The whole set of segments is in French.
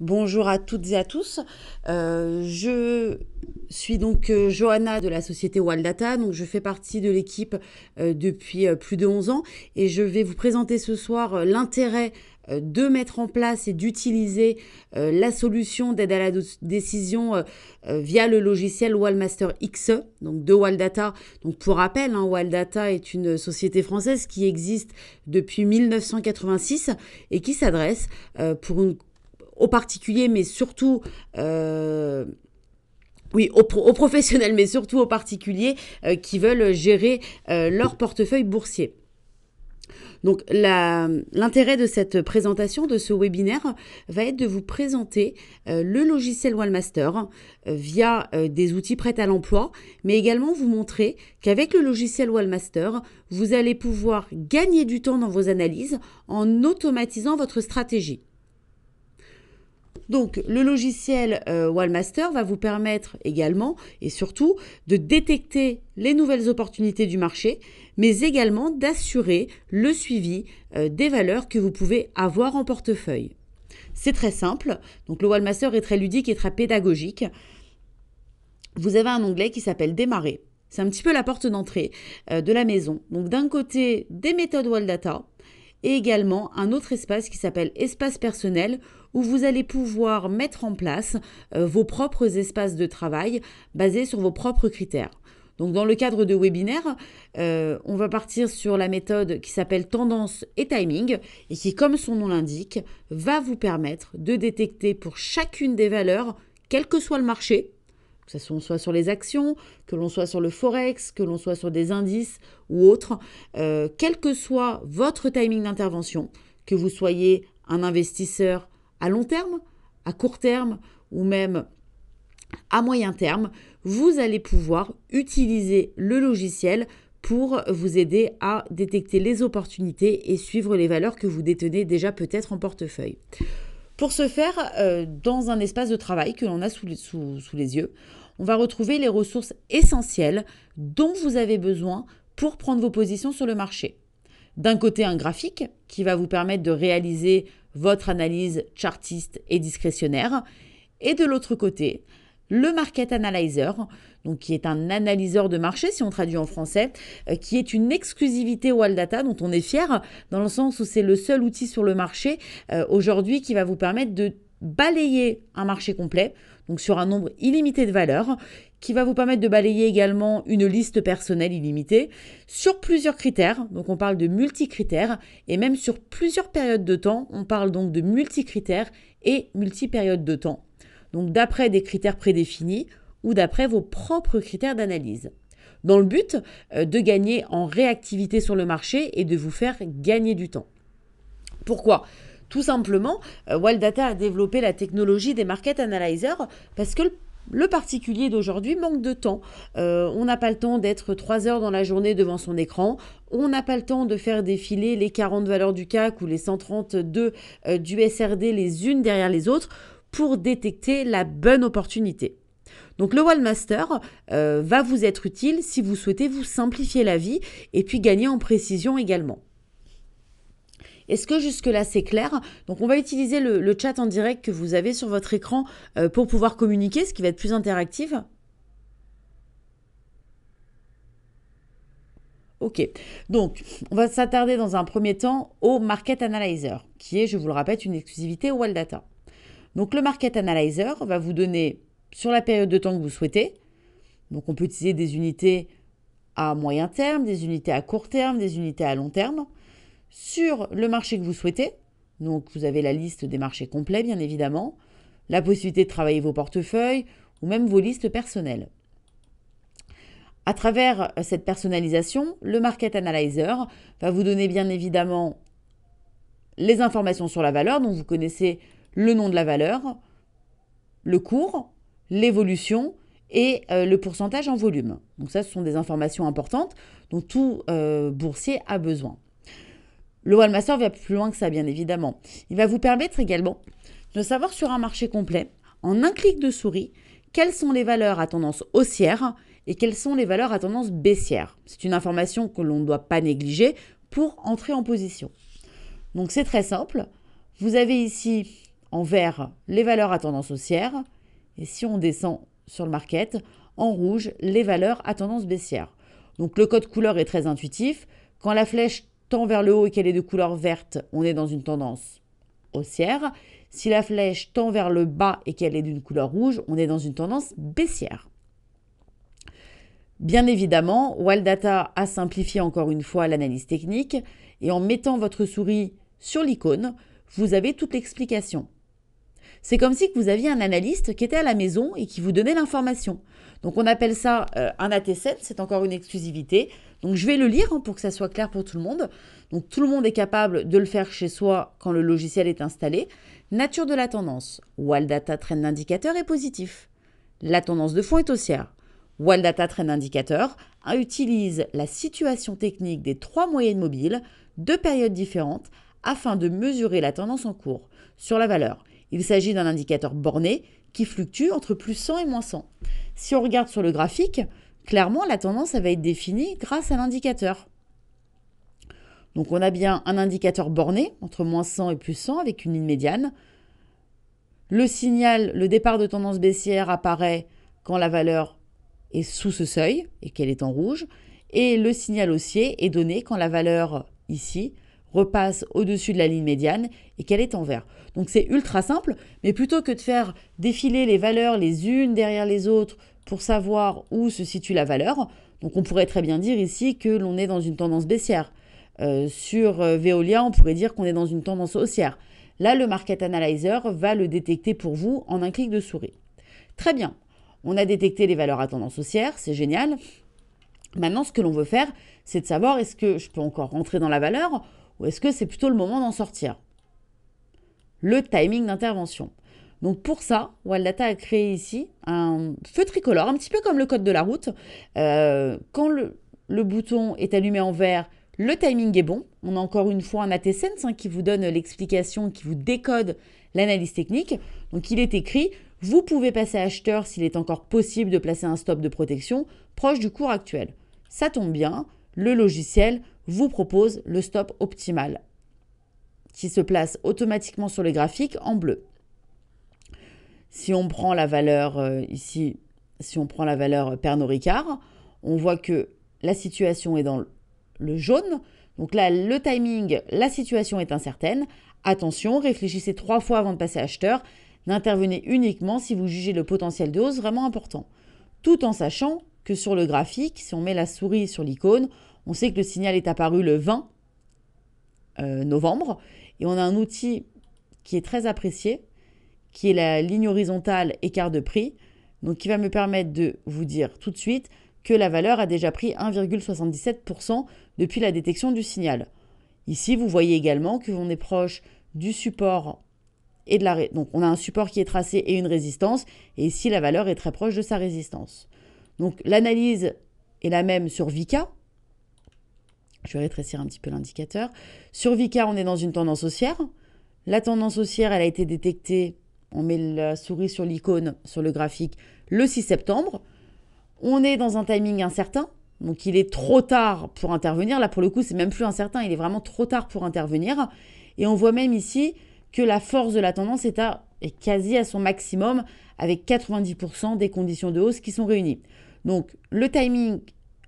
Bonjour à toutes et à tous. Euh, je suis donc euh, Johanna de la société Waldata, Donc je fais partie de l'équipe euh, depuis plus de 11 ans et je vais vous présenter ce soir l'intérêt de mettre en place et d'utiliser la solution d'aide à la décision via le logiciel Wallmaster X e, donc de Waldata. Donc pour rappel, hein, Wildata est une société française qui existe depuis 1986 et qui s'adresse pour une aux particuliers, mais surtout... Euh, oui, aux, professionnels, mais surtout aux particuliers euh, qui veulent gérer euh, leur portefeuille boursier. Donc l'intérêt de cette présentation, de ce webinaire, va être de vous présenter le logiciel Wallmaster via des outils prêts à l'emploi, mais également vous montrer qu'avec le logiciel Wallmaster, vous allez pouvoir gagner du temps dans vos analyses en automatisant votre stratégie. Donc le logiciel euh, Wallmaster va vous permettre également et surtout de détecter les nouvelles opportunités du marché, mais également d'assurer le suivi euh, des valeurs que vous pouvez avoir en portefeuille. C'est très simple, donc le Wallmaster est très ludique et très pédagogique. Vous avez un onglet qui s'appelle Démarrer. C'est un petit peu la porte d'entrée euh, de la maison. Donc d'un côté, des méthodes Wall Data et également un autre espace qui s'appelle espace personnel où vous allez pouvoir mettre en place euh, vos propres espaces de travail basés sur vos propres critères. Donc dans le cadre de webinaire, euh, on va partir sur la méthode qui s'appelle tendance et timing et qui, comme son nom l'indique, va vous permettre de détecter pour chacune des valeurs, quel que soit le marché, que ce soit sur les actions, que l'on soit sur le forex, que l'on soit sur des indices ou autres, euh, quel que soit votre timing d'intervention, que vous soyez un investisseur à long terme, à court terme ou même à moyen terme, vous allez pouvoir utiliser le logiciel pour vous aider à détecter les opportunités et suivre les valeurs que vous détenez déjà peut-être en portefeuille. Pour ce faire, euh, dans un espace de travail que l'on a sous les yeux, on va retrouver les ressources essentielles dont vous avez besoin pour prendre vos positions sur le marché. D'un côté, un graphique qui va vous permettre de réaliser votre analyse chartiste et discrétionnaire. Et de l'autre côté, le Market Analyzer, donc qui est un analyseur de marché, si on traduit en français, euh, qui est une exclusivité Data dont on est fier, dans le sens où c'est le seul outil sur le marché euh, aujourd'hui qui va vous permettre de balayer un marché complet, donc sur un nombre illimité de valeurs, qui va vous permettre de balayer également une liste personnelle illimitée sur plusieurs critères, donc on parle de multicritères, et même sur plusieurs périodes de temps, on parle donc de multicritères et multipériodes de temps, donc d'après des critères prédéfinis ou d'après vos propres critères d'analyse dans le but euh, de gagner en réactivité sur le marché et de vous faire gagner du temps. Pourquoi tout simplement, euh, Wildata a développé la technologie des market analyzers parce que le particulier d'aujourd'hui manque de temps. Euh, on n'a pas le temps d'être trois heures dans la journée devant son écran. On n'a pas le temps de faire défiler les 40 valeurs du CAC ou les 132 euh, du SRD les unes derrière les autres pour détecter la bonne opportunité. Donc le Wildmaster va vous être utile si vous souhaitez vous simplifier la vie et puis gagner en précision également. Est-ce que jusque-là c'est clair Donc on va utiliser le, chat en direct que vous avez sur votre écran euh, pour pouvoir communiquer, ce qui va être plus interactif. Ok, donc on va s'attarder dans un premier temps au Market Analyzer, qui est, je vous le rappelle, une exclusivité Wall Data. Donc le Market Analyzer va vous donner sur la période de temps que vous souhaitez, donc on peut utiliser des unités à moyen terme, des unités à court terme, des unités à long terme sur le marché que vous souhaitez. Donc vous avez la liste des marchés complets, bien évidemment, la possibilité de travailler vos portefeuilles ou même vos listes personnelles. À travers cette personnalisation, le Market Analyzer va vous donner bien évidemment les informations sur la valeur, dont vous connaissez le nom de la valeur, le cours, l'évolution et euh, le pourcentage en volume. Donc ça, ce sont des informations importantes dont tout euh, boursier a besoin. Le Wallmaster va plus loin que ça, bien évidemment. Il va vous permettre également de savoir sur un marché complet, en un clic de souris, quelles sont les valeurs à tendance haussière et quelles sont les valeurs à tendance baissière. C'est une information que l'on ne doit pas négliger pour entrer en position. Donc c'est très simple. Vous avez ici en vert les valeurs à tendance haussière et si on descend sur le market, en rouge les valeurs à tendance baissière. Donc le code couleur est très intuitif. Quand la flèche tend vers le haut et qu'elle est de couleur verte, on est dans une tendance haussière. Si la flèche tend vers le bas et qu'elle est d'une couleur rouge, on est dans une tendance baissière. Bien évidemment, Wildata a simplifié encore une fois l'analyse technique et en mettant votre souris sur l'icône, vous avez toute l'explication. C'est comme si vous aviez un analyste qui était à la maison et qui vous donnait l'information. Donc on appelle ça euh, un un 7 c'est encore une exclusivité. Donc je vais le lire hein, pour que ça soit clair pour tout le monde. Donc tout le monde est capable de le faire chez soi quand le logiciel est installé. Nature de la tendance. data Trend Indicateur est positif. La tendance de fond est haussière. data Trend Indicator utilise la situation technique des trois moyennes mobiles, deux périodes différentes, afin de mesurer la tendance en cours sur la valeur. Il s'agit d'un indicateur borné qui fluctue entre plus 100 et moins 100. Si on regarde sur le graphique, clairement, la tendance va être définie grâce à l'indicateur. Donc on a bien un indicateur borné entre moins 100 et plus 100 avec une ligne médiane. Le signal, le départ de tendance baissière apparaît quand la valeur est sous ce seuil et qu'elle est en rouge. Et le signal haussier est donné quand la valeur ici repasse au-dessus de la ligne médiane et qu'elle est en vert. Donc c'est ultra simple, mais plutôt que de faire défiler les valeurs les unes derrière les autres pour savoir où se situe la valeur, donc on pourrait très bien dire ici que l'on est dans une tendance baissière. Euh, sur euh, Veolia, on pourrait dire qu'on est dans une tendance haussière. Là, le Market Analyzer va le détecter pour vous en un clic de souris. Très bien, on a détecté les valeurs à tendance haussière, c'est génial. Maintenant, ce que l'on veut faire, c'est de savoir est-ce que je peux encore rentrer dans la valeur ou est-ce que c'est plutôt le moment d'en sortir le timing d'intervention. Donc pour ça, Wildata a créé ici un feu tricolore, un petit peu comme le code de la route. Euh, quand le, bouton est allumé en vert, le timing est bon. On a encore une fois un ATSense hein, qui vous donne l'explication, qui vous décode l'analyse technique. Donc il est écrit, vous pouvez passer acheteur s'il est encore possible de placer un stop de protection proche du cours actuel. Ça tombe bien, le logiciel vous propose le stop optimal qui se place automatiquement sur le graphique en bleu. Si on prend la valeur euh, ici, si on prend la valeur Pernod Ricard, on voit que la situation est dans le jaune. Donc là, le timing, la situation est incertaine. Attention, réfléchissez trois fois avant de passer acheteur. N'intervenez uniquement si vous jugez le potentiel de hausse vraiment important. Tout en sachant que sur le graphique, si on met la souris sur l'icône, on sait que le signal est apparu le 20 euh, novembre et on a un outil qui est très apprécié, qui est la ligne horizontale écart de prix, donc qui va me permettre de vous dire tout de suite que la valeur a déjà pris 1,77% depuis la détection du signal. Ici, vous voyez également que est proche du support et de la donc on a un support qui est tracé et une résistance et ici la valeur est très proche de sa résistance. Donc l'analyse est la même sur Vika je vais rétrécir un petit peu l'indicateur. Sur Vika, on est dans une tendance haussière. La tendance haussière, elle a été détectée, on met la souris sur l'icône, sur le graphique, le 6 septembre. On est dans un timing incertain, donc il est trop tard pour intervenir. Là, pour le coup, c'est même plus incertain, il est vraiment trop tard pour intervenir. Et on voit même ici que la force de la tendance est, à, est quasi à son maximum, avec 90% des conditions de hausse qui sont réunies. Donc le timing,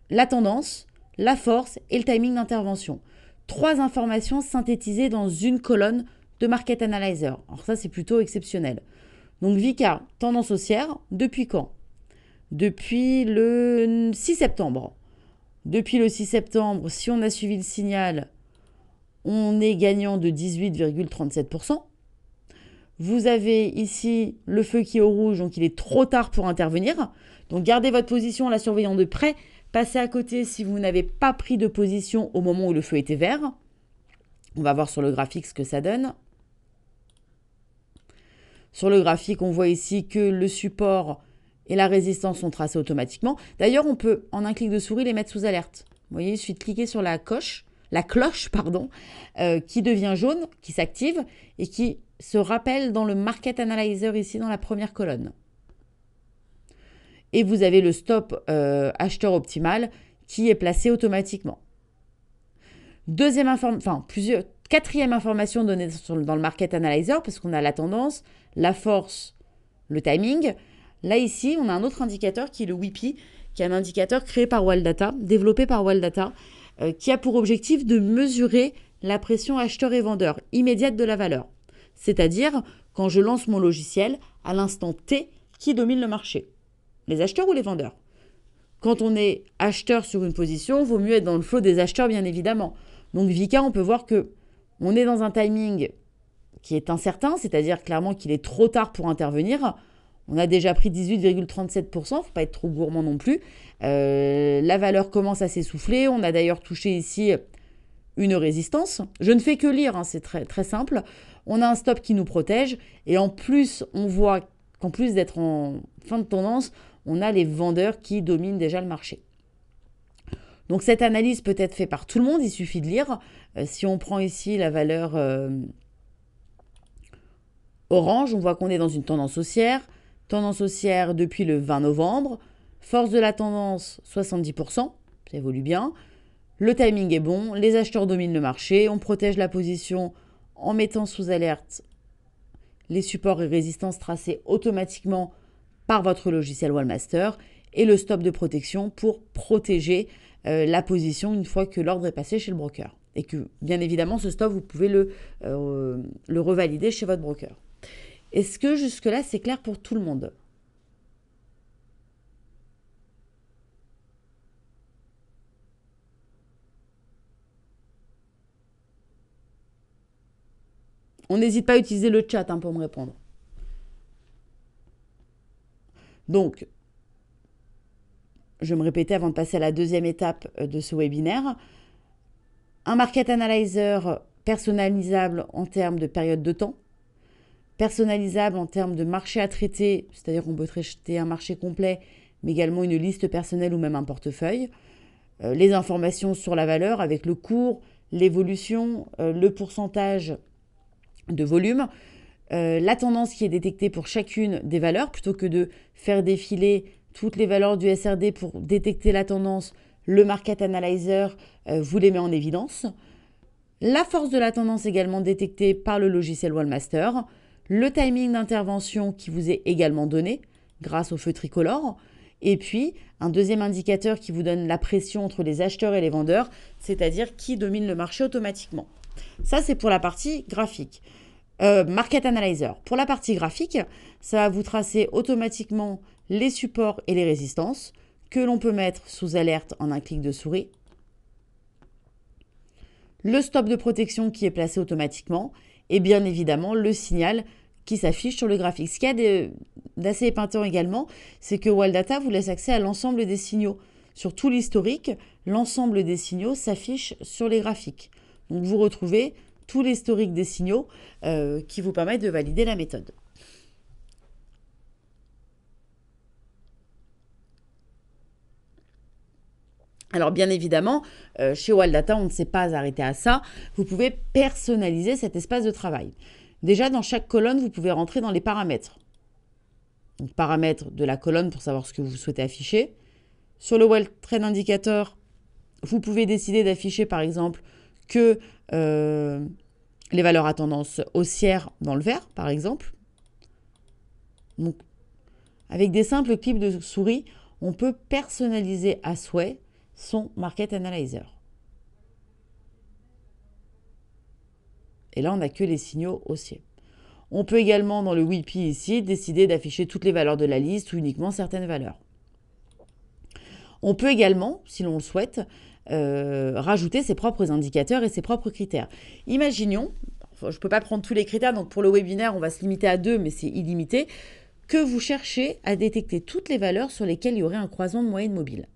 la tendance, la force et le timing d'intervention. Trois informations synthétisées dans une colonne de Market Analyzer. Alors ça, c'est plutôt exceptionnel. Donc Vika, tendance haussière, depuis quand Depuis le 6 septembre. Depuis le 6 septembre, si on a suivi le signal, on est gagnant de 18,37%. Vous avez ici le feu qui est au rouge, donc il est trop tard pour intervenir. Donc gardez votre position en la surveillant de près Passez à côté si vous n'avez pas pris de position au moment où le feu était vert. On va voir sur le graphique ce que ça donne. Sur le graphique, on voit ici que le support et la résistance sont tracés automatiquement. D'ailleurs, on peut, en un clic de souris, les mettre sous alerte. Vous voyez, il suffit de cliquer sur la coche, la cloche, pardon, euh, qui devient jaune, qui s'active et qui se rappelle dans le Market Analyzer ici dans la première colonne et vous avez le stop euh, acheteur optimal qui est placé automatiquement. Deuxième plusieurs, quatrième information donnée dans le Market Analyzer, parce qu'on a la tendance, la force, le timing. Là ici, on a un autre indicateur qui est le WIPI, qui est un indicateur créé par Data, développé par Wildata, Data, euh, qui a pour objectif de mesurer la pression acheteur et vendeur immédiate de la valeur. C'est-à-dire quand je lance mon logiciel à l'instant T qui domine le marché. Les acheteurs ou les vendeurs Quand on est acheteur sur une position, vaut mieux être dans le flot des acheteurs, bien évidemment. Donc Vika, on peut voir que on est dans un timing qui est incertain, c'est-à-dire clairement qu'il est trop tard pour intervenir. On a déjà pris 18,37%, faut pas être trop gourmand non plus. Euh, la valeur commence à s'essouffler. On a d'ailleurs touché ici une résistance. Je ne fais que lire, hein, c'est très simple. On a un stop qui nous protège. Et en plus, on voit qu'en plus d'être en fin de tendance, on a les vendeurs qui dominent déjà le marché. Donc cette analyse peut être faite par tout le monde, il suffit de lire. Euh, si on prend ici la valeur euh, orange, on voit qu'on est dans une tendance haussière. Tendance haussière depuis le 20 novembre. Force de la tendance 70%, ça évolue bien. Le timing est bon, les acheteurs dominent le marché, on protège la position en mettant sous alerte les supports et résistances tracés automatiquement par votre logiciel Wallmaster et le stop de protection pour protéger euh, la position une fois que l'ordre est passé chez le broker. Et que bien évidemment, ce stop, vous pouvez le, euh, le revalider chez votre broker. Est-ce que jusque-là, c'est clair pour tout le monde On n'hésite pas à utiliser le chat hein, pour me répondre. Donc, je me répétais avant de passer à la deuxième étape euh, de ce webinaire, un market analyzer personnalisable en termes de période de temps, personnalisable en termes de marché à traiter, c'est-à-dire qu'on peut traiter un marché complet, mais également une liste personnelle ou même un portefeuille, euh, les informations sur la valeur avec le cours, l'évolution, euh, le pourcentage de volume, euh, la tendance qui est détectée pour chacune des valeurs, plutôt que de faire défiler toutes les valeurs du SRD pour détecter la tendance, le market analyzer euh, vous les met en évidence. La force de la tendance également détectée par le logiciel Wallmaster, le timing d'intervention qui vous est également donné grâce au feu tricolore, et puis un deuxième indicateur qui vous donne la pression entre les acheteurs et les vendeurs, c'est-à-dire qui domine le marché automatiquement. Ça, c'est pour la partie graphique. Euh, Market Analyzer. Pour la partie graphique, ça va vous tracer automatiquement les supports et les résistances que l'on peut mettre sous alerte en un clic de souris. Le stop de protection qui est placé automatiquement et bien évidemment le signal qui s'affiche sur le graphique. Ce qu'il y a d'assez épeintant également, c'est que Wildata vous laisse accès à l'ensemble des signaux. Sur tout l'historique, l'ensemble des signaux s'affiche sur les graphiques. Donc vous retrouvez tout l'historique des signaux euh, qui vous permettent de valider la méthode. Alors bien évidemment, euh, chez Wildata, on ne s'est pas arrêté à ça. Vous pouvez personnaliser cet espace de travail. Déjà, dans chaque colonne, vous pouvez rentrer dans les paramètres. paramètres de la colonne pour savoir ce que vous souhaitez afficher. Sur le Well Train Indicator, vous pouvez décider d'afficher par exemple que euh, les valeurs à tendance haussière dans le vert, par exemple. avec des simples clips de souris, on peut personnaliser à souhait son Market Analyzer. Et là, on n'a que les signaux haussiers. On peut également, dans le WIPI ici, décider d'afficher toutes les valeurs de la liste ou uniquement certaines valeurs. On peut également, si l'on le souhaite, euh, rajouter ses propres indicateurs et ses propres critères. Imaginons, je ne peux pas prendre tous les critères, donc pour le webinaire, on va se limiter à deux, mais c'est illimité, que vous cherchez à détecter toutes les valeurs sur lesquelles il y aurait un croisement de moyenne mobile.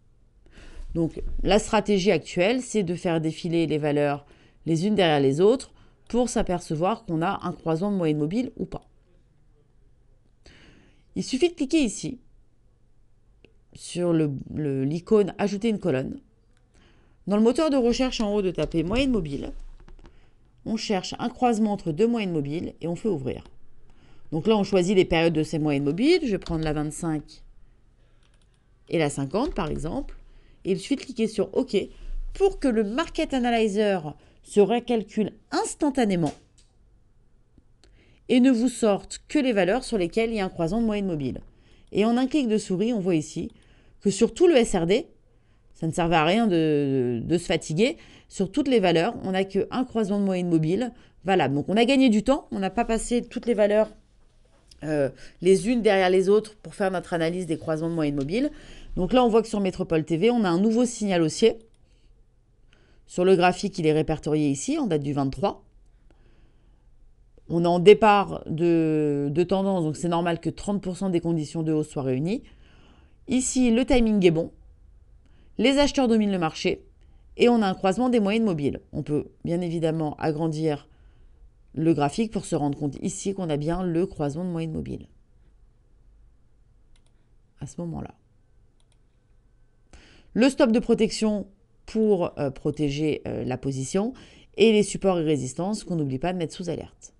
Donc la stratégie actuelle, c'est de faire défiler les valeurs les unes derrière les autres pour s'apercevoir qu'on a un croisement de moyenne mobile ou pas. Il suffit de cliquer ici sur l'icône Ajouter une colonne dans le moteur de recherche en haut de taper moyenne mobile, on cherche un croisement entre deux moyennes mobiles et on fait ouvrir. Donc là, on choisit les périodes de ces moyennes mobiles. Je vais prendre la 25 et la 50 par exemple. Et il suffit cliquer sur OK pour que le Market Analyzer se recalcule instantanément et ne vous sorte que les valeurs sur lesquelles il y a un croisement de moyenne mobile. Et en un clic de souris, on voit ici que sur tout le SRD, ça ne servait à rien de, se fatiguer. Sur toutes les valeurs, on n'a qu'un croisement de moyenne mobile valable. Donc on a gagné du temps, on n'a pas passé toutes les valeurs euh, les unes derrière les autres pour faire notre analyse des croisements de moyenne mobile. Donc là, on voit que sur Métropole TV, on a un nouveau signal haussier. Sur le graphique, il est répertorié ici, en date du 23. On est en départ de tendance, donc c'est normal que 30% des conditions de hausse soient réunies. Ici, le timing est bon les acheteurs dominent le marché et on a un croisement des moyennes mobiles. On peut bien évidemment agrandir le graphique pour se rendre compte ici qu'on a bien le croisement de moyennes mobiles. À ce moment-là. Le stop de protection pour euh, protéger euh, la position et les supports et résistances qu'on n'oublie pas de mettre sous alerte.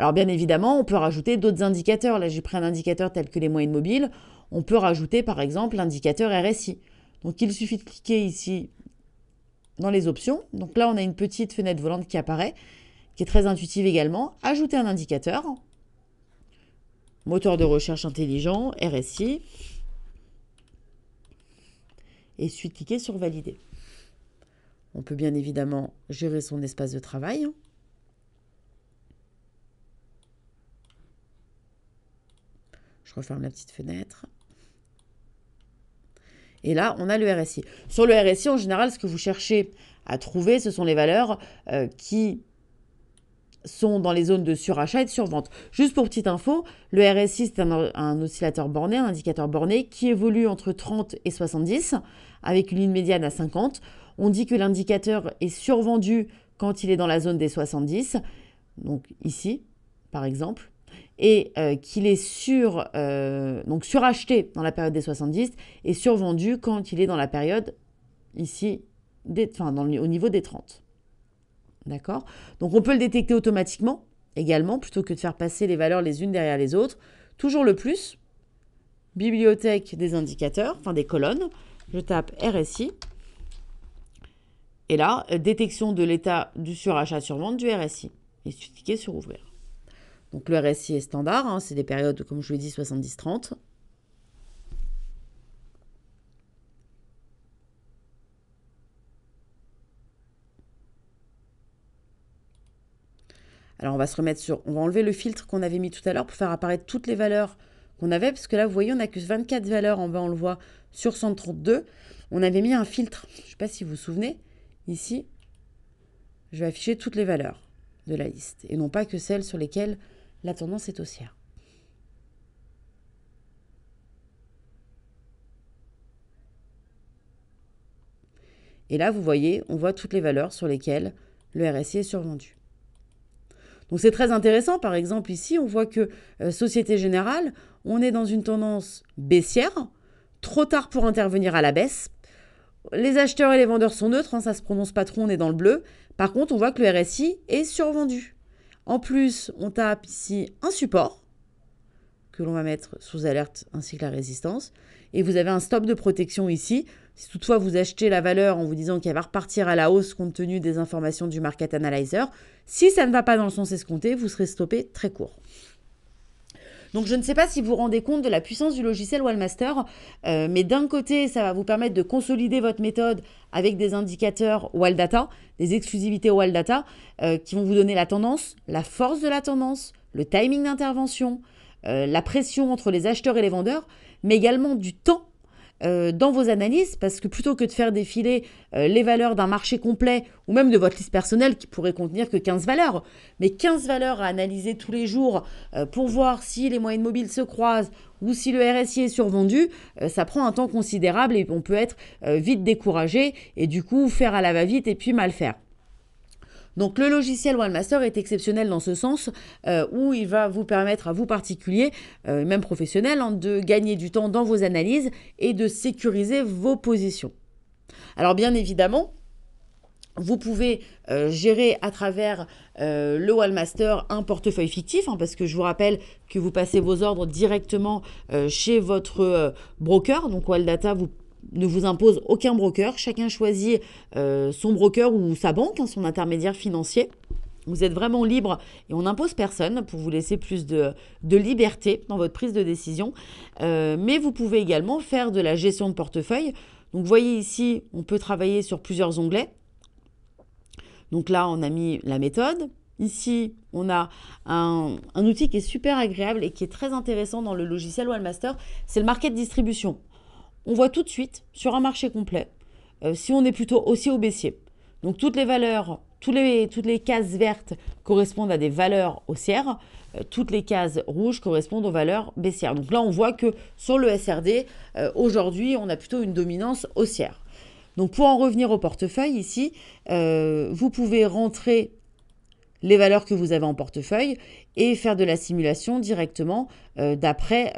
Alors bien évidemment, on peut rajouter d'autres indicateurs. Là, j'ai pris un indicateur tel que les moyennes mobiles. On peut rajouter par exemple l'indicateur RSI. Donc il suffit de cliquer ici dans les options. Donc là, on a une petite fenêtre volante qui apparaît, qui est très intuitive également. Ajouter un indicateur. Moteur de recherche intelligent, RSI. Et suite cliquer sur valider. On peut bien évidemment gérer son espace de travail. je ferme la petite fenêtre. Et là, on a le RSI. Sur le RSI, en général, ce que vous cherchez à trouver, ce sont les valeurs euh, qui sont dans les zones de surachat et de survente. Juste pour petite info, le RSI, c'est un, un, oscillateur borné, un indicateur borné qui évolue entre 30 et 70, avec une ligne médiane à 50. On dit que l'indicateur est survendu quand il est dans la zone des 70, donc ici, par exemple et euh, qu'il est sur, euh, donc suracheté dans la période des 70 et survendu quand il est dans la période ici, des, dans au niveau des 30. D'accord Donc on peut le détecter automatiquement également, plutôt que de faire passer les valeurs les unes derrière les autres. Toujours le plus, bibliothèque des indicateurs, enfin des colonnes, je tape RSI. Et là, détection de l'état du surachat survente du RSI. Et cliquez sur ouvrir. Donc le RSI est standard, hein, c'est des périodes, comme je vous l'ai dit, 70-30. Alors on va se remettre sur, on va enlever le filtre qu'on avait mis tout à l'heure pour faire apparaître toutes les valeurs qu'on avait, parce que là vous voyez on n'a que 24 valeurs en bas, on le voit sur 132. On avait mis un filtre, je ne sais pas si vous vous souvenez, ici, je vais afficher toutes les valeurs de la liste et non pas que celles sur lesquelles la tendance est haussière. Et là, vous voyez, on voit toutes les valeurs sur lesquelles le RSI est survendu. Donc c'est très intéressant. Par exemple, ici, on voit que euh, Société Générale, on est dans une tendance baissière, trop tard pour intervenir à la baisse. Les acheteurs et les vendeurs sont neutres, hein, ça se prononce pas trop, on est dans le bleu. Par contre, on voit que le RSI est survendu. En plus, on tape ici un support que l'on va mettre sous alerte ainsi que la résistance. Et vous avez un stop de protection ici. Si toutefois vous achetez la valeur en vous disant qu'elle va repartir à la hausse compte tenu des informations du Market Analyzer, si ça ne va pas dans le sens escompté, vous serez stoppé très court. Donc je ne sais pas si vous vous rendez compte de la puissance du logiciel Wallmaster, euh, mais d'un côté, ça va vous permettre de consolider votre méthode avec des indicateurs Walldata, des exclusivités Walldata, Data euh, qui vont vous donner la tendance, la force de la tendance, le timing d'intervention, euh, la pression entre les acheteurs et les vendeurs, mais également du temps euh, dans vos analyses, parce que plutôt que de faire défiler euh, les valeurs d'un marché complet ou même de votre liste personnelle qui pourrait contenir que 15 valeurs, mais 15 valeurs à analyser tous les jours euh, pour voir si les moyennes mobiles se croisent ou si le RSI est survendu, ça prend un temps considérable et on peut être vite découragé et du coup faire à la va-vite et puis mal faire. Donc le logiciel Wallmaster est exceptionnel dans ce sens euh, où il va vous permettre à vous particuliers, euh, même professionnels, hein, de gagner du temps dans vos analyses et de sécuriser vos positions. Alors bien évidemment, vous pouvez euh, gérer à travers le Wallmaster un portefeuille fictif, hein, parce que je vous rappelle que vous passez vos ordres directement chez votre broker. Donc Walldata vous ne vous impose aucun broker. Chacun choisit euh, son broker ou sa banque, hein, son intermédiaire financier. Vous êtes vraiment libre et on n'impose personne pour vous laisser plus de, liberté dans votre prise de décision. Euh, mais vous pouvez également faire de la gestion de portefeuille. Donc, vous voyez ici, on peut travailler sur plusieurs onglets. Donc là, on a mis la méthode. Ici, on a un, un outil qui est super agréable et qui est très intéressant dans le logiciel Wallmaster, c'est le market distribution on voit tout de suite sur un marché complet euh, si on est plutôt haussier ou baissier. Donc toutes les valeurs, toutes les, toutes les cases vertes correspondent à des valeurs haussières, euh, toutes les cases rouges correspondent aux valeurs baissières. Donc là, on voit que sur le SRD, euh, aujourd'hui, on a plutôt une dominance haussière. Donc pour en revenir au portefeuille ici, vous pouvez rentrer les valeurs que vous avez en portefeuille et faire de la simulation directement d'après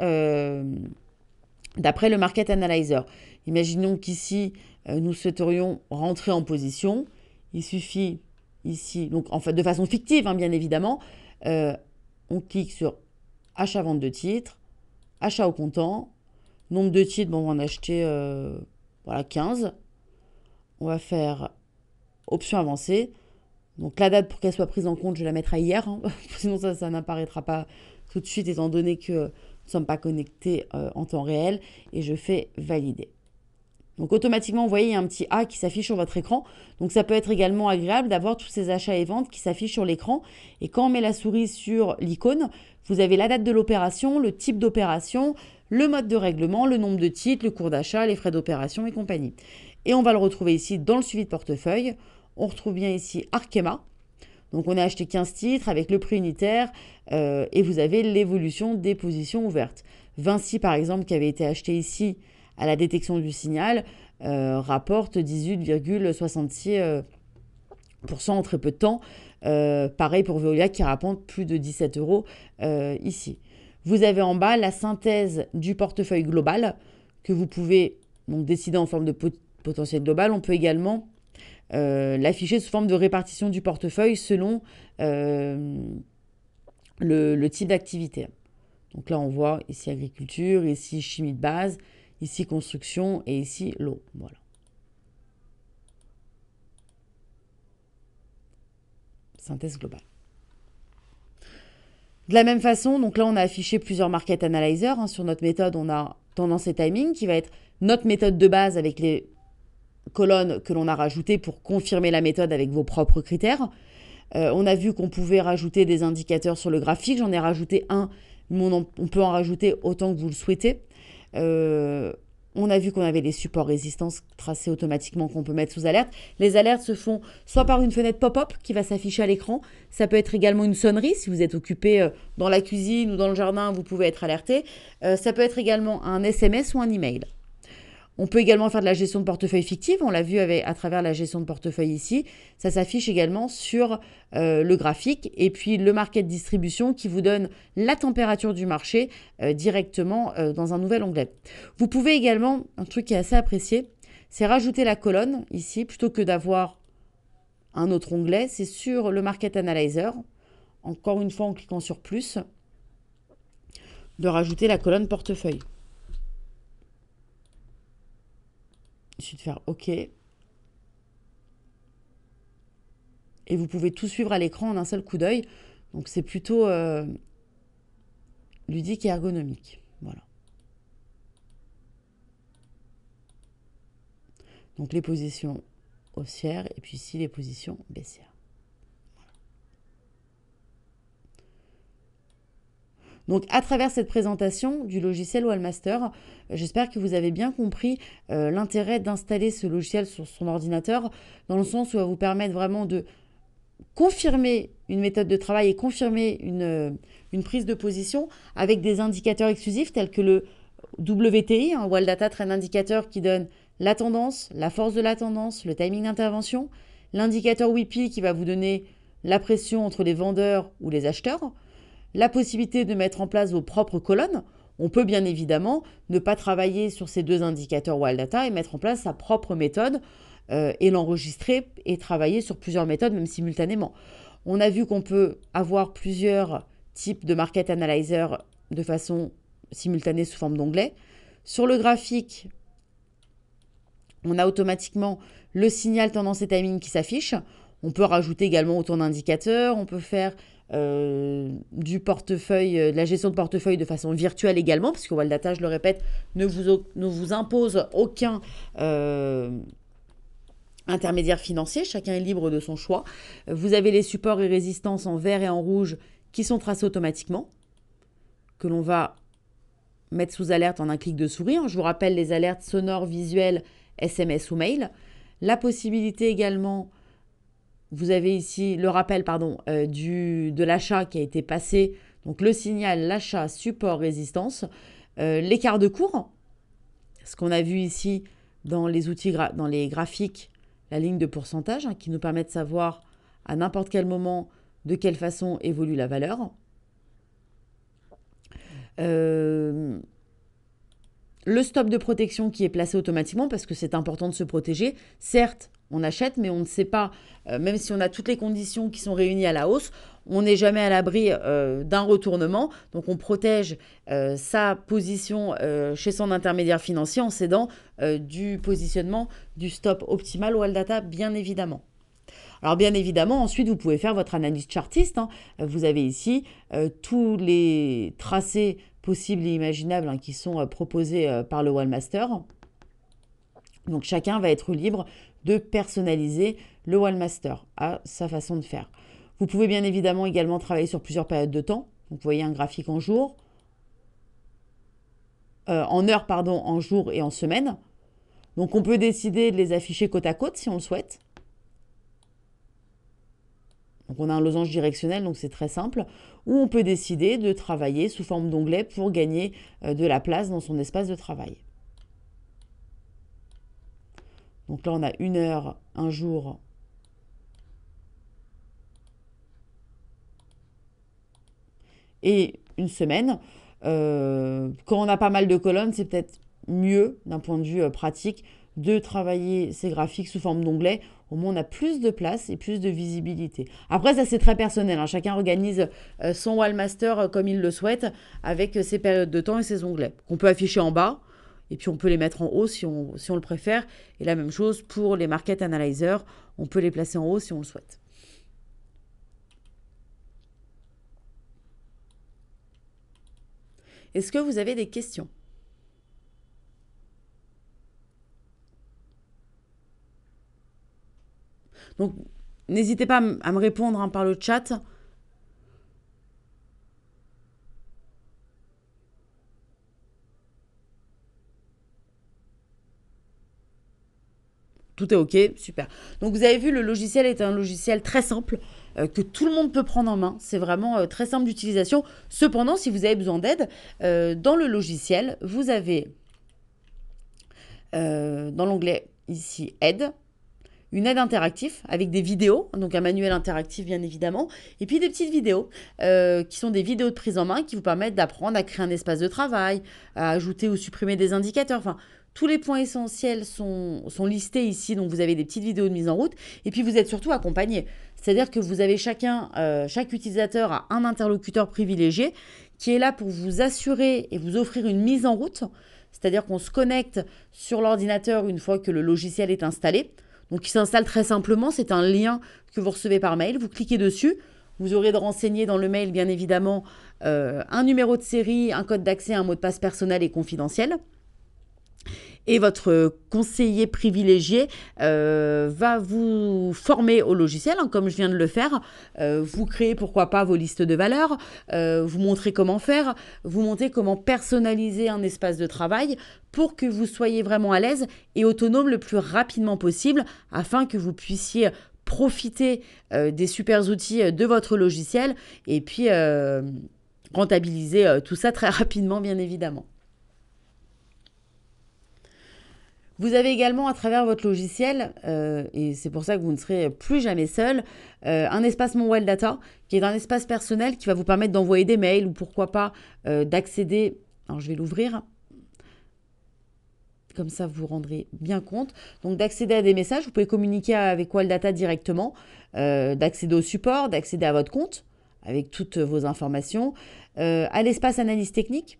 D'après le Market Analyzer, imaginons qu'ici, euh, nous souhaiterions rentrer en position. Il suffit ici, donc en fait de façon fictive, hein, bien évidemment, euh, on clique sur achat-vente de titres, achat au comptant, nombre de titres, bon, on va en acheter euh, voilà, 15. On va faire option avancée. Donc la date, pour qu'elle soit prise en compte, je la mettrai hier, hein, sinon ça, ça n'apparaîtra pas tout de suite, étant donné que ne sommes pas connectés euh, en temps réel et je fais valider. Donc automatiquement, vous voyez, il y a un petit A qui s'affiche sur votre écran. Donc ça peut être également agréable d'avoir tous ces achats et ventes qui s'affichent sur l'écran. Et quand on met la souris sur l'icône, vous avez la date de l'opération, le type d'opération, le mode de règlement, le nombre de titres, le cours d'achat, les frais d'opération et compagnie. Et on va le retrouver ici dans le suivi de portefeuille. On retrouve bien ici Arkema. Donc on a acheté 15 titres avec le prix unitaire euh, et vous avez l'évolution des positions ouvertes. Vinci par exemple qui avait été acheté ici à la détection du signal euh, rapporte 18,66% euh, en très peu de temps. pareil pour Veolia qui rapporte plus de 17 euros ici. Vous avez en bas la synthèse du portefeuille global que vous pouvez décider en forme de potentiel global. On peut également euh, l'afficher sous forme de répartition du portefeuille selon euh, le, type d'activité. Donc là, on voit ici agriculture, ici chimie de base, ici construction et ici l'eau. Voilà. Synthèse globale. De la même façon, donc là, on a affiché plusieurs market analyzers. Hein. Sur notre méthode, on a tendance et timing qui va être notre méthode de base avec les colonnes que l'on a rajoutées pour confirmer la méthode avec vos propres critères. Euh, on a vu qu'on pouvait rajouter des indicateurs sur le graphique. J'en ai rajouté un, mais on, peut en rajouter autant que vous le souhaitez. Euh, on a vu qu'on avait les supports résistance tracés automatiquement qu'on peut mettre sous alerte. Les alertes se font soit par une fenêtre pop-up qui va s'afficher à l'écran. Ça peut être également une sonnerie. Si vous êtes occupé euh, dans la cuisine ou dans le jardin, vous pouvez être alerté. ça peut être également un SMS ou un email. On peut également faire de la gestion de portefeuille fictive, on l'a vu à travers la gestion de portefeuille ici. Ça s'affiche également sur euh, le graphique et puis le market distribution qui vous donne la température du marché euh, directement euh, dans un nouvel onglet. Vous pouvez également, un truc qui est assez apprécié, c'est rajouter la colonne ici plutôt que d'avoir un autre onglet, c'est sur le market analyzer. Encore une fois en cliquant sur plus, de rajouter la colonne portefeuille. de faire OK. Et vous pouvez tout suivre à l'écran en un seul coup d'œil. Donc c'est plutôt euh, ludique et ergonomique. Voilà. Donc les positions haussières et puis ici les positions baissières. Donc à travers cette présentation du logiciel Wallmaster, j'espère que vous avez bien compris euh, l'intérêt d'installer ce logiciel sur son ordinateur, dans le sens où il va vous permettre vraiment de confirmer une méthode de travail et confirmer une, euh, prise de position avec des indicateurs exclusifs tels que le WTI, Wall Data Trend Indicator qui donne la tendance, la force de la tendance, le timing d'intervention, l'indicateur WIPI qui va vous donner la pression entre les vendeurs ou les acheteurs, la possibilité de mettre en place vos propres colonnes. On peut bien évidemment ne pas travailler sur ces deux indicateurs Wild Data et mettre en place sa propre méthode euh, et l'enregistrer et travailler sur plusieurs méthodes même simultanément. On a vu qu'on peut avoir plusieurs types de market analyzer de façon simultanée sous forme d'onglet. Sur le graphique, on a automatiquement le signal tendance et timing qui s'affiche. On peut rajouter également autant d'indicateurs, on peut faire euh, du portefeuille, euh, de la gestion de portefeuille de façon virtuelle également, parce le data, je le répète, ne vous, vous impose aucun euh, intermédiaire financier, chacun est libre de son choix. Vous avez les supports et résistances en vert et en rouge qui sont tracés automatiquement, que l'on va mettre sous alerte en un clic de souris. Hein. Je vous rappelle les alertes sonores, visuelles, SMS ou mail. La possibilité également vous avez ici le rappel pardon, euh, du, de l'achat qui a été passé. Donc le signal, l'achat, support, résistance. Euh, l'écart de cours, ce qu'on a vu ici dans les outils, dans les graphiques, la ligne de pourcentage hein, qui nous permet de savoir à n'importe quel moment de quelle façon évolue la valeur. Euh, le stop de protection qui est placé automatiquement parce que c'est important de se protéger. Certes, on achète, mais on ne sait pas, euh, même si on a toutes les conditions qui sont réunies à la hausse, on n'est jamais à l'abri euh, d'un retournement. Donc on protège euh, sa position chez son intermédiaire financier en s'aidant du positionnement du stop optimal ou data, bien évidemment. Alors bien évidemment, ensuite, vous pouvez faire votre analyse chartiste. Hein. Vous avez ici tous les tracés possibles et imaginables hein, qui sont proposés par le Wallmaster. Donc chacun va être libre de personnaliser le Wallmaster à sa façon de faire. Vous pouvez bien évidemment également travailler sur plusieurs périodes de temps. vous voyez un graphique en jour, euh, en heures, pardon, en jours et en semaines. Donc on peut décider de les afficher côte à côte si on le souhaite. Donc on a un losange directionnel, donc c'est très simple. Ou on peut décider de travailler sous forme d'onglet pour gagner euh, de la place dans son espace de travail. Donc là, on a une heure, un jour. Et une semaine. Euh, quand on a pas mal de colonnes, c'est peut-être mieux d'un point de vue euh, pratique de travailler ces graphiques sous forme d'onglets. Au moins, on a plus de place et plus de visibilité. Après, ça, c'est très personnel. Hein. Chacun organise euh, son Wallmaster comme il le souhaite avec ses périodes de temps et ses onglets qu'on peut afficher en bas et puis on peut les mettre en haut si on, le préfère. Et la même chose pour les market analyzer, on peut les placer en haut si on le souhaite. Est-ce que vous avez des questions Donc, n'hésitez pas à me répondre hein, par le chat. tout est OK, super. Donc vous avez vu, le logiciel est un logiciel très simple euh, que tout le monde peut prendre en main. C'est vraiment euh, très simple d'utilisation. Cependant, si vous avez besoin d'aide, euh, dans le logiciel, vous avez dans l'onglet ici aide, une aide interactive avec des vidéos, donc un manuel interactif bien évidemment, et puis des petites vidéos qui sont des vidéos de prise en main qui vous permettent d'apprendre à créer un espace de travail, à ajouter ou supprimer des indicateurs, enfin tous les points essentiels sont, listés ici, donc vous avez des petites vidéos de mise en route. Et puis vous êtes surtout accompagné. C'est-à-dire que vous avez chacun, euh, chaque utilisateur a un interlocuteur privilégié qui est là pour vous assurer et vous offrir une mise en route. C'est-à-dire qu'on se connecte sur l'ordinateur une fois que le logiciel est installé. Donc il s'installe très simplement, c'est un lien que vous recevez par mail, vous cliquez dessus, vous aurez de renseigner dans le mail bien évidemment euh, un numéro de série, un code d'accès, un mot de passe personnel et confidentiel et votre conseiller privilégié euh, va vous former au logiciel, hein, comme je viens de le faire. Euh, vous créez pourquoi pas vos listes de valeurs, euh, vous montrez comment faire, vous montrez comment personnaliser un espace de travail pour que vous soyez vraiment à l'aise et autonome le plus rapidement possible afin que vous puissiez profiter des super outils de votre logiciel et puis rentabiliser tout ça très rapidement bien évidemment. Vous avez également à travers votre logiciel, euh, et c'est pour ça que vous ne serez plus jamais seul, euh, un espace Mon Data, qui est un espace personnel qui va vous permettre d'envoyer des mails ou pourquoi pas euh, d'accéder. Alors je vais l'ouvrir. Comme ça, vous vous rendrez bien compte. Donc, d'accéder à des messages, vous pouvez communiquer avec Wild Data directement, d'accéder au support, d'accéder à votre compte avec toutes vos informations, à l'espace analyse technique,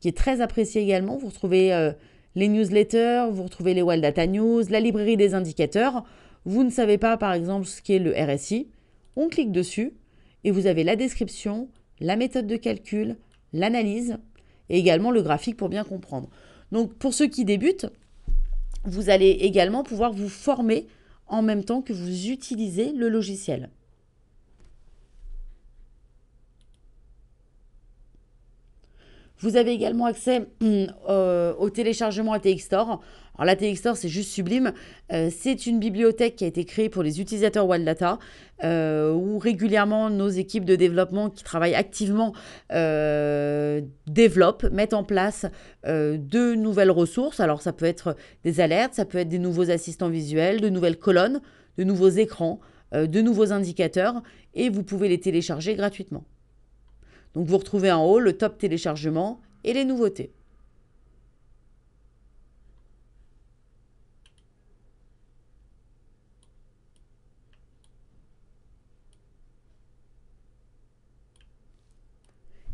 qui est très apprécié également. Vous retrouvez les newsletters, vous retrouvez les Wild Data News, la librairie des indicateurs. Vous ne savez pas, par exemple, ce qu'est le RSI. On clique dessus et vous avez la description, la méthode de calcul, l'analyse et également le graphique pour bien comprendre. Donc, pour ceux qui débutent, vous allez également pouvoir vous former en même temps que vous utilisez le logiciel. Vous avez également accès euh, au téléchargement ATX Store. Alors l'ATX Store, c'est juste sublime. Euh, c'est une bibliothèque qui a été créée pour les utilisateurs Wild euh, où régulièrement nos équipes de développement qui travaillent activement développent, mettent en place de nouvelles ressources. Alors ça peut être des alertes, ça peut être des nouveaux assistants visuels, de nouvelles colonnes, de nouveaux écrans, de nouveaux indicateurs, et vous pouvez les télécharger gratuitement. Donc vous retrouvez en haut le top téléchargement et les nouveautés.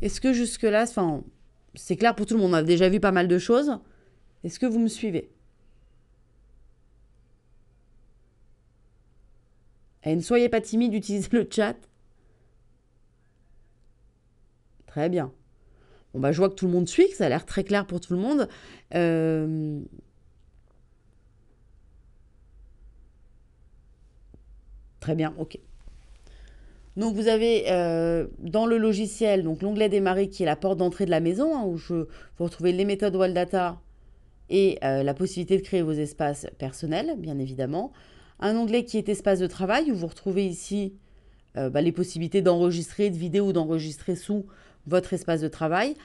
Est-ce que jusque-là, c'est clair pour tout le monde, on a déjà vu pas mal de choses. Est-ce que vous me suivez Et eh, ne soyez pas timide d'utiliser le chat. Très bien. Bon, bah, je vois que tout le monde suit, que ça a l'air très clair pour tout le monde. Euh, très bien, ok. Donc vous avez euh, dans le logiciel donc l'onglet démarrer qui est la porte d'entrée de la maison hein, où je, vous retrouvez les méthodes Data et euh, la possibilité de créer vos espaces personnels bien évidemment. Un onglet qui est espace de travail où vous retrouvez ici bah, les possibilités d'enregistrer de vidéo, d'enregistrer sous votre espace de travail.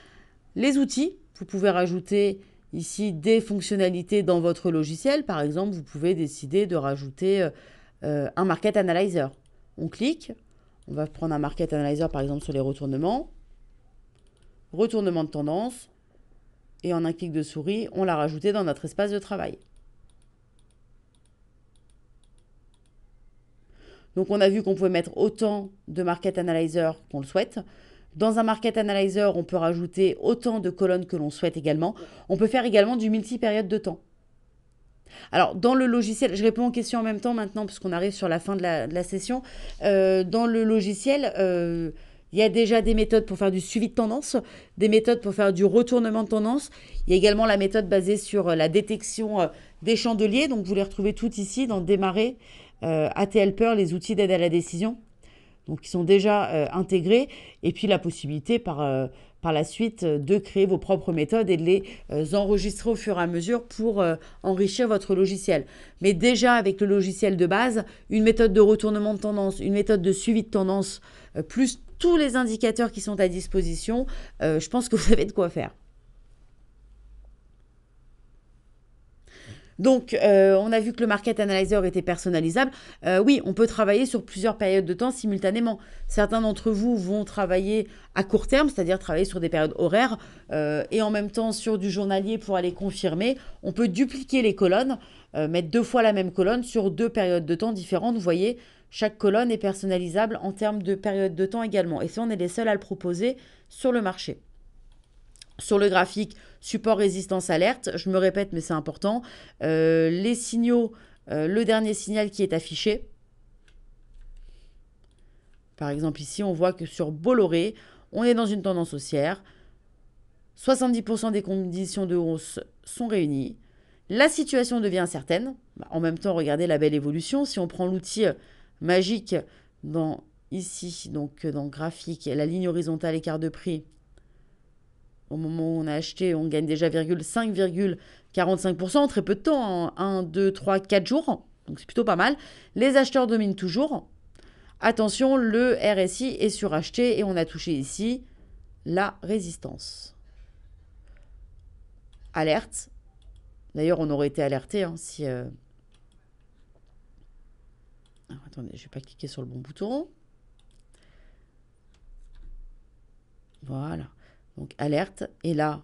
Les outils, vous pouvez rajouter ici des fonctionnalités dans votre logiciel. Par exemple, vous pouvez décider de rajouter euh, euh, un Market Analyzer. On clique, on va prendre un Market Analyzer par exemple sur les retournements, retournement de tendance, et en un clic de souris, on l'a rajouté dans notre espace de travail. Donc on a vu qu'on pouvait mettre autant de Market Analyzer qu'on le souhaite. Dans un market analyzer, on peut rajouter autant de colonnes que l'on souhaite également. On peut faire également du multi-période de temps. Alors, dans le logiciel, je réponds aux questions en même temps maintenant, puisqu'on arrive sur la fin de la, session. Euh, dans le logiciel, euh, il y a déjà des méthodes pour faire du suivi de tendance, des méthodes pour faire du retournement de tendance. Il y a également la méthode basée sur euh, la détection des chandeliers. Donc, vous les retrouvez toutes ici dans Démarrer, ATLper les outils d'aide à la décision donc qui sont déjà euh, intégrés, et puis la possibilité par, euh, par la suite euh, de créer vos propres méthodes et de les enregistrer au fur et à mesure pour enrichir votre logiciel. Mais déjà avec le logiciel de base, une méthode de retournement de tendance, une méthode de suivi de tendance, plus tous les indicateurs qui sont à disposition, je pense que vous avez de quoi faire. Donc, euh, on a vu que le market analyzer était personnalisable. Euh, oui, on peut travailler sur plusieurs périodes de temps simultanément. Certains d'entre vous vont travailler à court terme, c'est-à-dire travailler sur des périodes horaires euh, et en même temps sur du journalier pour aller confirmer. On peut dupliquer les colonnes, mettre deux fois la même colonne sur deux périodes de temps différentes. Vous voyez, chaque colonne est personnalisable en termes de période de temps également. Et ça, on est les seuls à le proposer sur le marché. Sur le graphique, support résistance alerte, je me répète mais c'est important, euh, les signaux, euh, le dernier signal qui est affiché. Par exemple ici, on voit que sur Bolloré, on est dans une tendance haussière. 70% des conditions de hausse sont réunies. La situation devient incertaine. Bah, en même temps, regardez la belle évolution. Si on prend l'outil euh, magique dans ici, donc dans graphique, la ligne horizontale écart de prix, au moment où on a acheté, on gagne déjà 5,45% en très peu de temps, 1, 2, 3, 4 jours. Donc c'est plutôt pas mal. Les acheteurs dominent toujours. Attention, le RSI est suracheté et on a touché ici la résistance. Alerte. D'ailleurs, on aurait été alerté hein, si... Euh, attendez, je vais pas cliquer sur le bon bouton. Voilà donc alerte. Et là,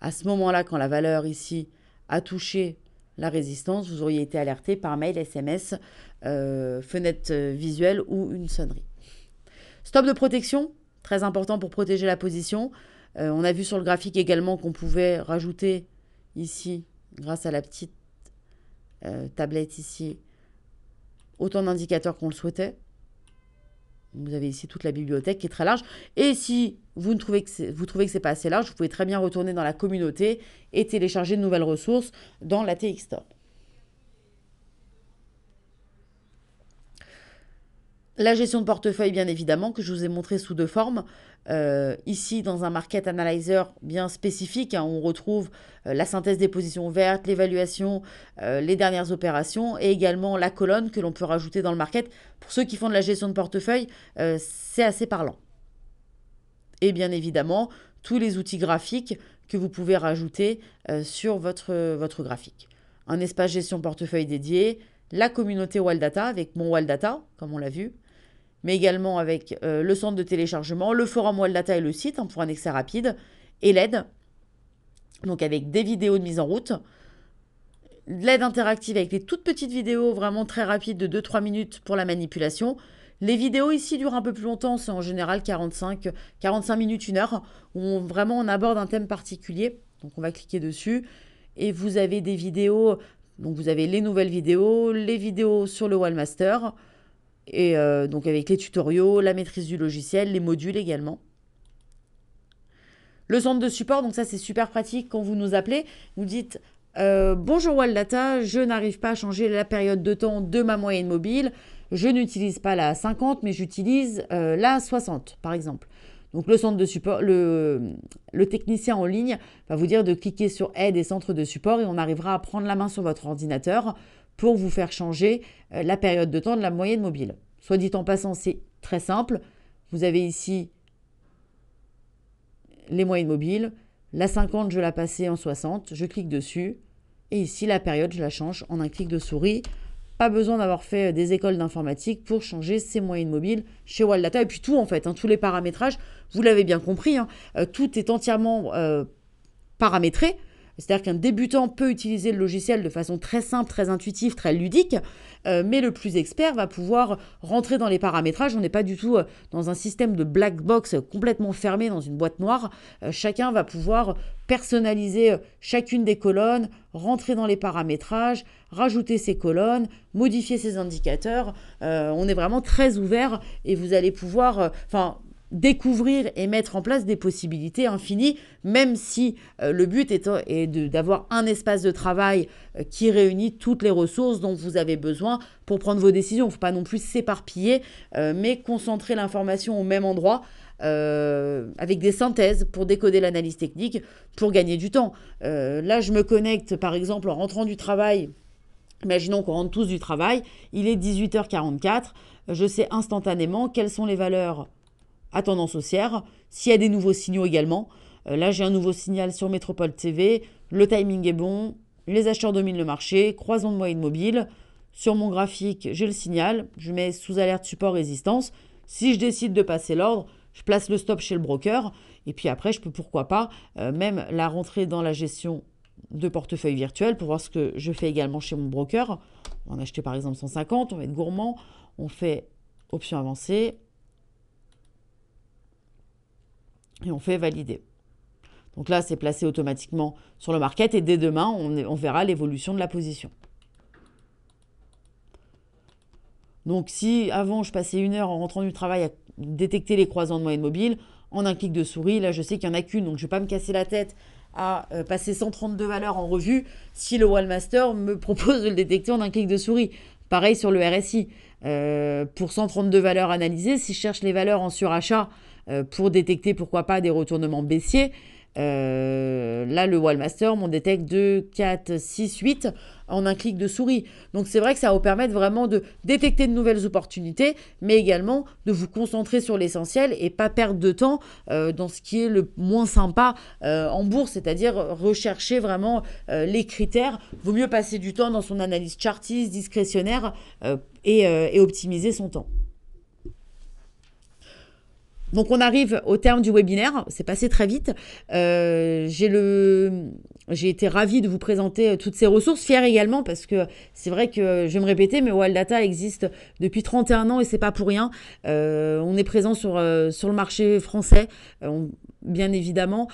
à ce moment-là, quand la valeur ici a touché la résistance, vous auriez été alerté par mail, SMS, euh, fenêtre euh, visuelle ou une sonnerie. Stop de protection, très important pour protéger la position. Euh, on a vu sur le graphique également qu'on pouvait rajouter ici, grâce à la petite tablette ici, autant d'indicateurs qu'on le souhaitait. Vous avez ici toute la bibliothèque qui est très large. Et si vous, ne trouvez, que vous trouvez que ce n'est pas assez large, vous pouvez très bien retourner dans la communauté et télécharger de nouvelles ressources dans la TX Store. La gestion de portefeuille, bien évidemment, que je vous ai montré sous deux formes. Euh, ici, dans un market analyzer bien spécifique, hein, on retrouve euh, la synthèse des positions ouvertes, l'évaluation, euh, les dernières opérations et également la colonne que l'on peut rajouter dans le market. Pour ceux qui font de la gestion de portefeuille, c'est assez parlant. Et bien évidemment, tous les outils graphiques que vous pouvez rajouter sur votre, votre graphique. Un espace gestion portefeuille dédié, la communauté Wildata avec mon Wildata, comme on l'a vu, mais également avec euh, le centre de téléchargement, le forum Data et le site hein, pour un accès rapide, et l'aide, donc avec des vidéos de mise en route, l'aide interactive avec des toutes petites vidéos vraiment très rapides de 2-3 minutes pour la manipulation. Les vidéos ici durent un peu plus longtemps, c'est en général 45, 45 minutes, 1 heure, où on, vraiment on aborde un thème particulier. Donc on va cliquer dessus et vous avez des vidéos, donc vous avez les nouvelles vidéos, les vidéos sur le Wallmaster, et euh, donc avec les tutoriaux, la maîtrise du logiciel, les modules également. Le centre de support, donc ça c'est super pratique quand vous nous appelez, vous dites euh, bonjour Waldata, je n'arrive pas à changer la période de temps de ma moyenne mobile. Je n'utilise pas la 50, mais j'utilise euh, la 60, par exemple. Donc le centre de support, le, le, technicien en ligne va vous dire de cliquer sur aide et centre de support et on arrivera à prendre la main sur votre ordinateur pour vous faire changer euh, la période de temps de la moyenne mobile. Soit dit en passant, c'est très simple. Vous avez ici les moyennes mobiles. La 50, je la passais en 60. Je clique dessus. Et ici, la période, je la change en un clic de souris. Pas besoin d'avoir fait euh, des écoles d'informatique pour changer ces moyennes mobiles chez Data Et puis tout, en fait, hein, tous les paramétrages, vous l'avez bien compris, hein, euh, tout est entièrement paramétré. C'est-à-dire qu'un débutant peut utiliser le logiciel de façon très simple, très intuitive, très ludique, euh, mais le plus expert va pouvoir rentrer dans les paramétrages. On n'est pas du tout euh, dans un système de black box complètement fermé dans une boîte noire. Euh, chacun va pouvoir personnaliser chacune des colonnes, rentrer dans les paramétrages, rajouter ses colonnes, modifier ses indicateurs. on est vraiment très ouvert et vous allez pouvoir... Enfin, découvrir et mettre en place des possibilités infinies, même si euh, le but est, d'avoir un espace de travail euh, qui réunit toutes les ressources dont vous avez besoin pour prendre vos décisions. Il ne faut pas non plus s'éparpiller, euh, mais concentrer l'information au même endroit. avec des synthèses pour décoder l'analyse technique, pour gagner du temps. là, je me connecte, par exemple, en rentrant du travail, Imaginons qu'on rentre tous du travail, il est 18h44, je sais instantanément quelles sont les valeurs à tendance haussière. S'il y a des nouveaux signaux également, euh, là j'ai un nouveau signal sur Métropole TV, le timing est bon, les acheteurs dominent le marché, croisons de moyenne mobile. Sur mon graphique, j'ai le signal, je mets sous alerte support résistance. Si je décide de passer l'ordre, je place le stop chez le broker et puis après je peux pourquoi pas euh, même la rentrer dans la gestion de portefeuille virtuel pour voir ce que je fais également chez mon broker. On a acheté par exemple 150, on va être gourmand, on fait option avancée, et on fait valider. Donc là, c'est placé automatiquement sur le market et dès demain, on, verra l'évolution de la position. Donc si avant, je passais une heure en rentrant du travail à détecter les croisants de moyenne mobile, en un clic de souris, là, je sais qu'il n'y en a qu'une, donc je ne vais pas me casser la tête à euh, passer 132 valeurs en revue si le Wallmaster me propose de le détecter en un clic de souris. Pareil sur le RSI. Euh, pour 132 valeurs analysées, si je cherche les valeurs en surachat, euh, pour détecter pourquoi pas des retournements baissiers. Euh, là, le Wallmaster, on détecte 2, 4, 6, 8 en un clic de souris. Donc c'est vrai que ça va vous permettre vraiment de détecter de nouvelles opportunités, mais également de vous concentrer sur l'essentiel et pas perdre de temps euh, dans ce qui est le moins sympa en bourse, c'est-à-dire rechercher vraiment les critères. Vaut mieux passer du temps dans son analyse chartiste, discrétionnaire et optimiser son temps. Donc on arrive au terme du webinaire, c'est passé très vite. Euh, j'ai été ravie de vous présenter euh, toutes ces ressources, fière également parce que c'est vrai que je vais me répéter, mais Data existe depuis 31 ans et c'est pas pour rien. Euh, on est présent sur le marché français, bien évidemment.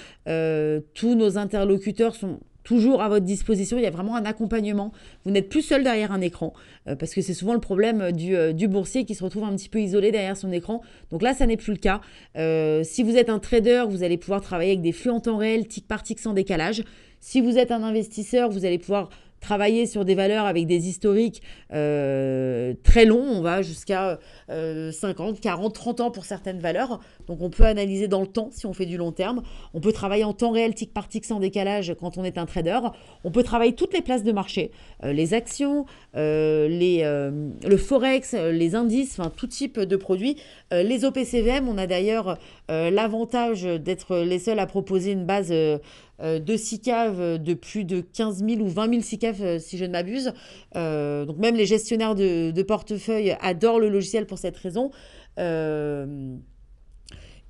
tous nos interlocuteurs sont toujours à votre disposition. Il y a vraiment un accompagnement. Vous n'êtes plus seul derrière un écran, euh, parce que c'est souvent le problème euh, euh, du, boursier qui se retrouve un petit peu isolé derrière son écran. Donc là, ça n'est plus le cas. si vous êtes un trader, vous allez pouvoir travailler avec des flux en temps réel, tic par sans décalage. Si vous êtes un investisseur, vous allez pouvoir travailler sur des valeurs avec des historiques euh, très longs, on va jusqu'à 50, 40, 30 ans pour certaines valeurs. Donc on peut analyser dans le temps si on fait du long terme. On peut travailler en temps réel, tick par tick, sans décalage quand on est un trader. On peut travailler toutes les places de marché, euh, les actions, euh, les, le forex, les indices, enfin tout type de produits. les OPCVM, on a d'ailleurs l'avantage d'être les seuls à proposer une base euh, de SICAV euh, de plus de 15 000 ou 20 000 SICAV, si je ne m'abuse. Euh, donc même les gestionnaires de, portefeuille adorent le logiciel pour cette raison.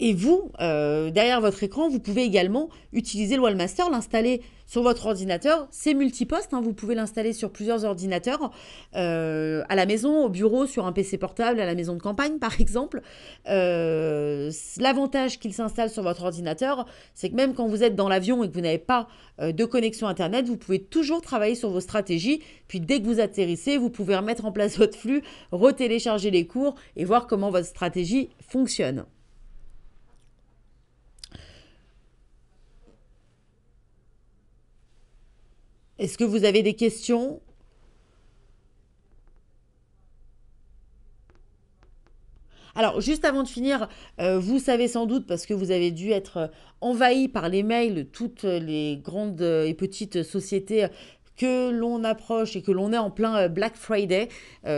Et vous, euh, derrière votre écran, vous pouvez également utiliser le Wallmaster, l'installer sur votre ordinateur. C'est multiposte, hein, vous pouvez l'installer sur plusieurs ordinateurs, euh, à la maison, au bureau, sur un PC portable, à la maison de campagne par exemple. Euh, l'avantage qu'il s'installe sur votre ordinateur, c'est que même quand vous êtes dans l'avion et que vous n'avez pas de connexion Internet, vous pouvez toujours travailler sur vos stratégies. Puis dès que vous atterrissez, vous pouvez remettre en place votre flux, retélécharger les cours et voir comment votre stratégie fonctionne. Est-ce que vous avez des questions Alors, juste avant de finir, euh, vous savez sans doute, parce que vous avez dû être euh, envahi par les mails, toutes les grandes et petites sociétés que l'on approche et que l'on est en plein euh, Black Friday.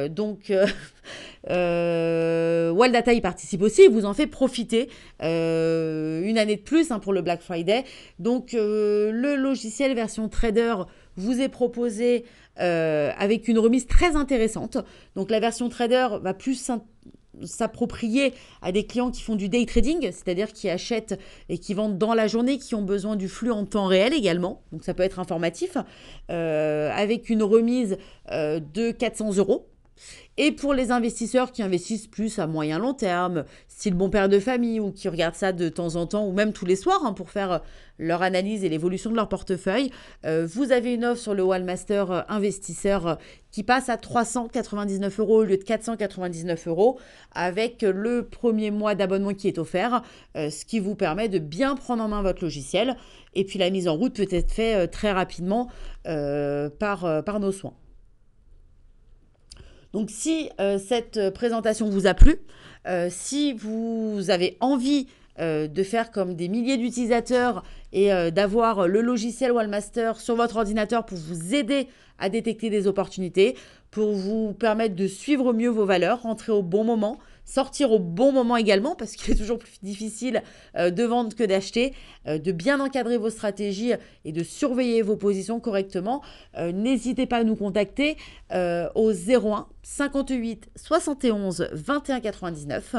donc, Wildata, y participe aussi et vous en fait profiter une année de plus hein, pour le Black Friday. Donc, le logiciel version trader vous est proposé euh, avec une remise très intéressante. Donc la version trader va plus s'approprier à des clients qui font du day trading, c'est-à-dire qui achètent et qui vendent dans la journée, qui ont besoin du flux en temps réel également. Donc ça peut être informatif, euh, avec une remise euh, de 400 euros et pour les investisseurs qui investissent plus à moyen long terme, style bon père de famille ou qui regardent ça de temps en temps ou même tous les soirs hein, pour faire euh, leur analyse et l'évolution de leur portefeuille, euh, vous avez une offre sur le Wallmaster euh, investisseur qui passe à 399 euros au lieu de 499 euros avec le premier mois d'abonnement qui est offert, ce qui vous permet de bien prendre en main votre logiciel. Et puis la mise en route peut être faite très rapidement par, par nos soins. Donc si euh, cette euh, présentation vous a plu, euh, si vous avez envie de faire comme des milliers d'utilisateurs et d'avoir le logiciel Wallmaster sur votre ordinateur pour vous aider à détecter des opportunités, pour vous permettre de suivre mieux vos valeurs, rentrer au bon moment, sortir au bon moment également, parce qu'il est toujours plus difficile euh, de vendre que d'acheter, euh, de bien encadrer vos stratégies et de surveiller vos positions correctement. Euh, n'hésitez pas à nous contacter au 01 58 71 21 99.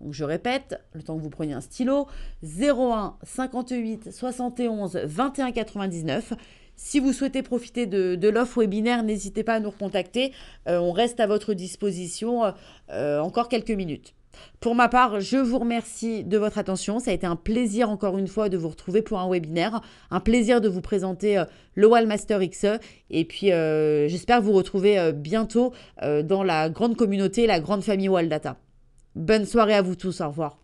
Donc je répète, le temps que vous preniez un stylo, 01 58 71 21 99. Si vous souhaitez profiter de, l'offre webinaire, n'hésitez pas à nous recontacter. Euh, on reste à votre disposition euh, encore quelques minutes. Pour ma part, je vous remercie de votre attention. Ça a été un plaisir encore une fois de vous retrouver pour un webinaire, un plaisir de vous présenter euh, le Wallmaster XE. Et puis, j'espère vous retrouver bientôt dans la grande communauté, la grande famille Wall Bonne soirée à vous tous. Au revoir.